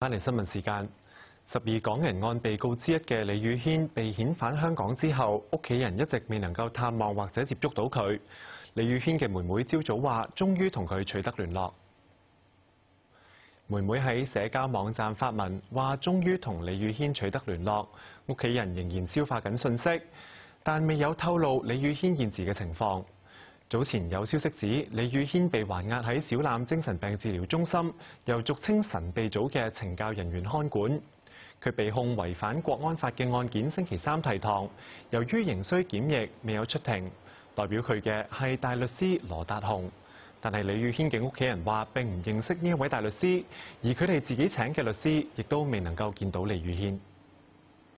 翻嚟新闻时间，十二港人案被告之一嘅李宇轩被遣返香港之后，屋企人一直未能够探望或者接触到佢。李宇轩嘅妹妹朝早话，终于同佢取得联络。妹妹喺社交网站发文话，终于同李宇轩取得联络，屋企人仍然消化紧信息，但未有透露李宇轩现时嘅情况。早前有消息指李宇轩被还押喺小榄精神病治疗中心，由俗称神秘组嘅惩教人员看管。佢被控违反国安法嘅案件星期三提堂，由于仍需检疫，未有出庭。代表佢嘅系大律师罗达雄，但系李宇轩嘅屋企人话并唔认识呢一位大律师，而佢哋自己请嘅律师亦都未能够见到李宇轩。